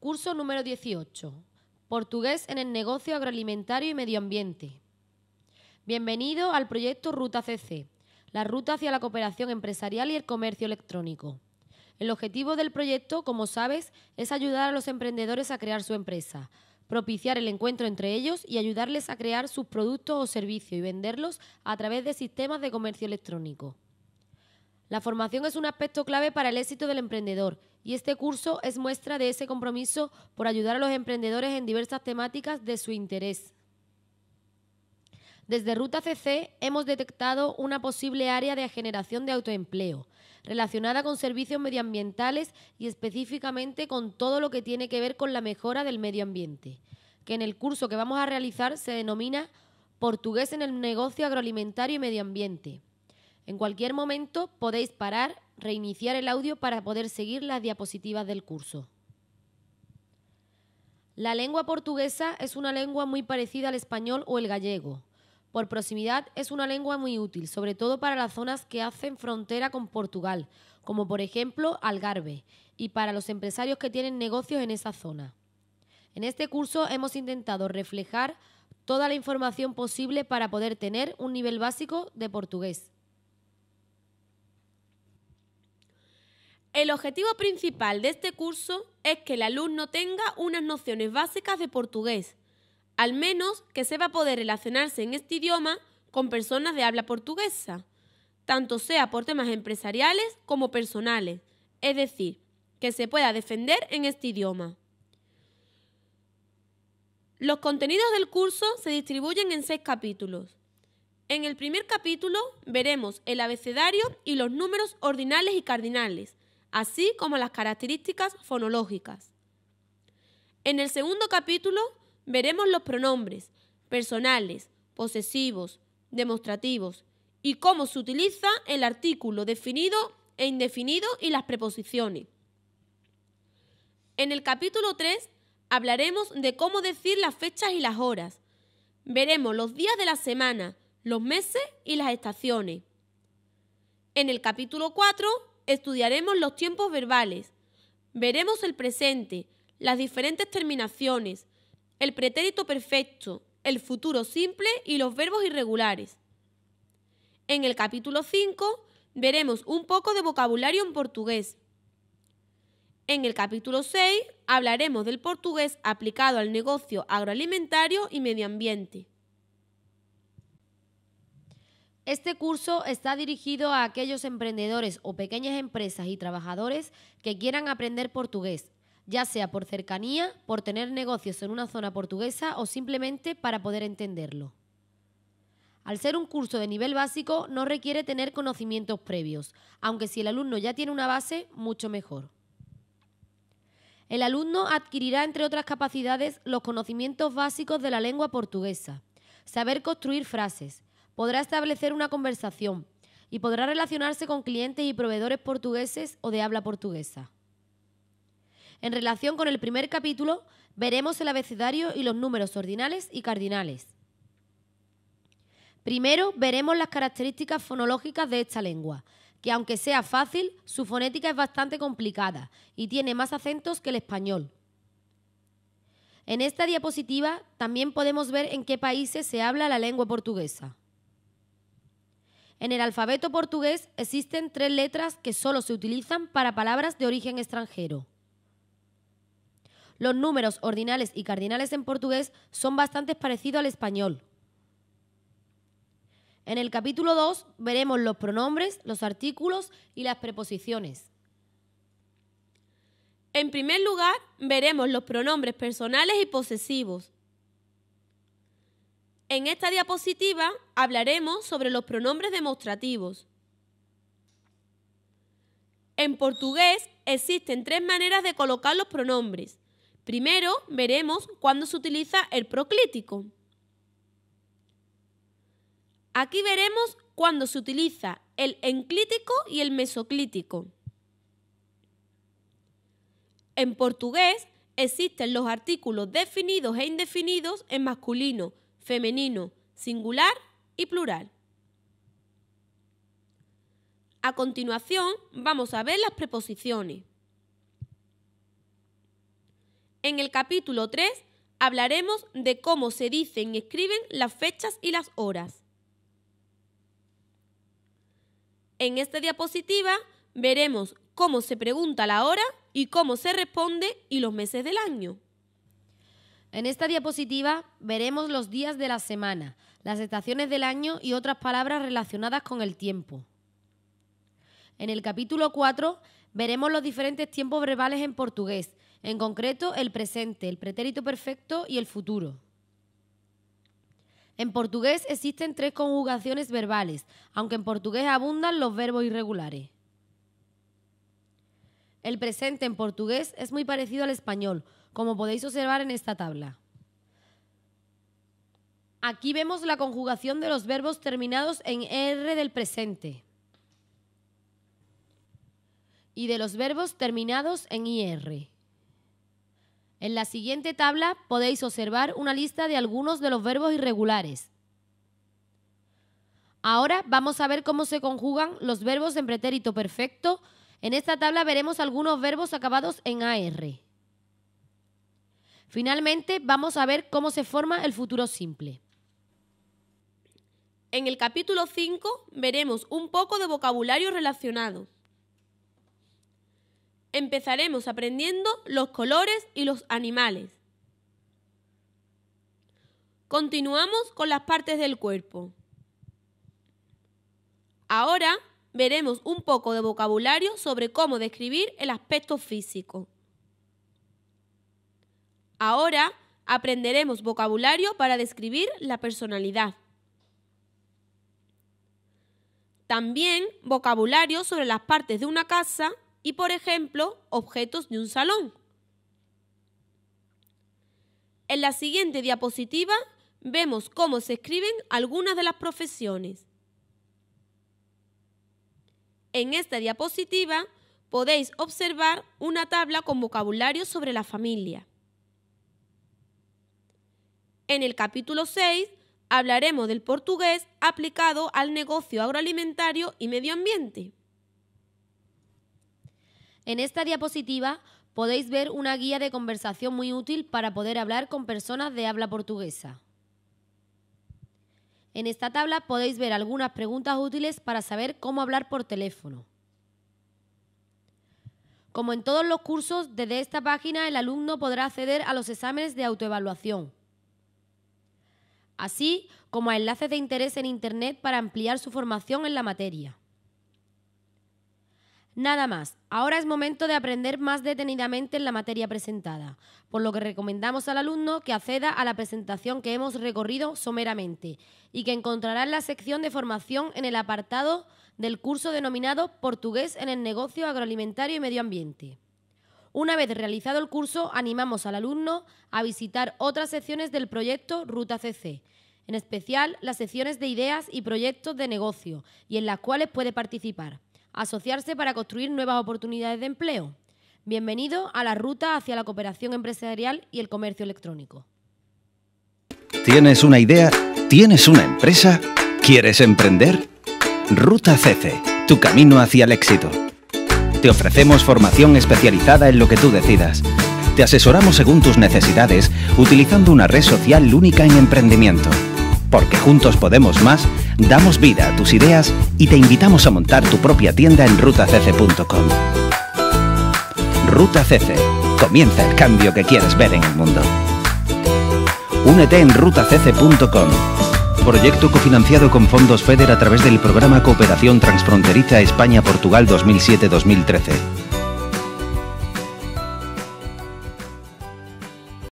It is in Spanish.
Curso número 18. Portugués en el negocio agroalimentario y medio ambiente. Bienvenido al proyecto Ruta CC, la ruta hacia la cooperación empresarial y el comercio electrónico. El objetivo del proyecto, como sabes, es ayudar a los emprendedores a crear su empresa, propiciar el encuentro entre ellos y ayudarles a crear sus productos o servicios y venderlos a través de sistemas de comercio electrónico. La formación es un aspecto clave para el éxito del emprendedor y este curso es muestra de ese compromiso por ayudar a los emprendedores en diversas temáticas de su interés. Desde Ruta CC hemos detectado una posible área de generación de autoempleo, relacionada con servicios medioambientales y específicamente con todo lo que tiene que ver con la mejora del medio ambiente, que en el curso que vamos a realizar se denomina Portugués en el negocio agroalimentario y medio ambiente. En cualquier momento podéis parar, reiniciar el audio para poder seguir las diapositivas del curso. La lengua portuguesa es una lengua muy parecida al español o el gallego. Por proximidad es una lengua muy útil, sobre todo para las zonas que hacen frontera con Portugal, como por ejemplo Algarve, y para los empresarios que tienen negocios en esa zona. En este curso hemos intentado reflejar toda la información posible para poder tener un nivel básico de portugués. El objetivo principal de este curso es que el alumno tenga unas nociones básicas de portugués, al menos que se a poder relacionarse en este idioma con personas de habla portuguesa, tanto sea por temas empresariales como personales, es decir, que se pueda defender en este idioma. Los contenidos del curso se distribuyen en seis capítulos. En el primer capítulo veremos el abecedario y los números ordinales y cardinales, así como las características fonológicas. En el segundo capítulo veremos los pronombres personales, posesivos, demostrativos y cómo se utiliza el artículo definido e indefinido y las preposiciones. En el capítulo 3 hablaremos de cómo decir las fechas y las horas. Veremos los días de la semana, los meses y las estaciones. En el capítulo 4 estudiaremos los tiempos verbales, veremos el presente, las diferentes terminaciones, el pretérito perfecto, el futuro simple y los verbos irregulares. En el capítulo 5 veremos un poco de vocabulario en portugués. En el capítulo 6 hablaremos del portugués aplicado al negocio agroalimentario y medio ambiente. Este curso está dirigido a aquellos emprendedores o pequeñas empresas y trabajadores que quieran aprender portugués, ya sea por cercanía, por tener negocios en una zona portuguesa o simplemente para poder entenderlo. Al ser un curso de nivel básico, no requiere tener conocimientos previos, aunque si el alumno ya tiene una base, mucho mejor. El alumno adquirirá, entre otras capacidades, los conocimientos básicos de la lengua portuguesa, saber construir frases, podrá establecer una conversación y podrá relacionarse con clientes y proveedores portugueses o de habla portuguesa. En relación con el primer capítulo, veremos el abecedario y los números ordinales y cardinales. Primero veremos las características fonológicas de esta lengua, que aunque sea fácil, su fonética es bastante complicada y tiene más acentos que el español. En esta diapositiva también podemos ver en qué países se habla la lengua portuguesa. En el alfabeto portugués existen tres letras que solo se utilizan para palabras de origen extranjero. Los números ordinales y cardinales en portugués son bastante parecidos al español. En el capítulo 2 veremos los pronombres, los artículos y las preposiciones. En primer lugar, veremos los pronombres personales y posesivos. En esta diapositiva hablaremos sobre los pronombres demostrativos. En portugués existen tres maneras de colocar los pronombres. Primero veremos cuándo se utiliza el proclítico. Aquí veremos cuándo se utiliza el enclítico y el mesoclítico. En portugués existen los artículos definidos e indefinidos en masculino, femenino, singular y plural. A continuación vamos a ver las preposiciones. En el capítulo 3 hablaremos de cómo se dicen y escriben las fechas y las horas. En esta diapositiva veremos cómo se pregunta la hora y cómo se responde y los meses del año. En esta diapositiva veremos los días de la semana, las estaciones del año y otras palabras relacionadas con el tiempo. En el capítulo 4 veremos los diferentes tiempos verbales en portugués, en concreto el presente, el pretérito perfecto y el futuro. En portugués existen tres conjugaciones verbales, aunque en portugués abundan los verbos irregulares. El presente en portugués es muy parecido al español, como podéis observar en esta tabla. Aquí vemos la conjugación de los verbos terminados en R del presente y de los verbos terminados en IR. En la siguiente tabla podéis observar una lista de algunos de los verbos irregulares. Ahora vamos a ver cómo se conjugan los verbos en pretérito perfecto. En esta tabla veremos algunos verbos acabados en AR. Finalmente, vamos a ver cómo se forma el futuro simple. En el capítulo 5 veremos un poco de vocabulario relacionado. Empezaremos aprendiendo los colores y los animales. Continuamos con las partes del cuerpo. Ahora veremos un poco de vocabulario sobre cómo describir el aspecto físico. Ahora aprenderemos vocabulario para describir la personalidad. También vocabulario sobre las partes de una casa y, por ejemplo, objetos de un salón. En la siguiente diapositiva vemos cómo se escriben algunas de las profesiones. En esta diapositiva podéis observar una tabla con vocabulario sobre la familia. En el capítulo 6 hablaremos del portugués aplicado al negocio agroalimentario y medio ambiente. En esta diapositiva podéis ver una guía de conversación muy útil para poder hablar con personas de habla portuguesa. En esta tabla podéis ver algunas preguntas útiles para saber cómo hablar por teléfono. Como en todos los cursos, desde esta página el alumno podrá acceder a los exámenes de autoevaluación, así como a enlaces de interés en Internet para ampliar su formación en la materia. Nada más, ahora es momento de aprender más detenidamente en la materia presentada, por lo que recomendamos al alumno que acceda a la presentación que hemos recorrido someramente y que encontrará la sección de formación en el apartado del curso denominado Portugués en el negocio agroalimentario y medio ambiente. Una vez realizado el curso, animamos al alumno a visitar otras secciones del proyecto Ruta CC, en especial las secciones de ideas y proyectos de negocio, y en las cuales puede participar, asociarse para construir nuevas oportunidades de empleo. Bienvenido a la ruta hacia la cooperación empresarial y el comercio electrónico. ¿Tienes una idea? ¿Tienes una empresa? ¿Quieres emprender? Ruta CC, tu camino hacia el éxito. Te ofrecemos formación especializada en lo que tú decidas. Te asesoramos según tus necesidades utilizando una red social única en emprendimiento. Porque juntos podemos más, damos vida a tus ideas y te invitamos a montar tu propia tienda en rutacc.com. Ruta Comienza el cambio que quieres ver en el mundo. Únete en rutacc.com Proyecto cofinanciado con fondos FEDER a través del programa Cooperación Transfronteriza España-Portugal 2007-2013.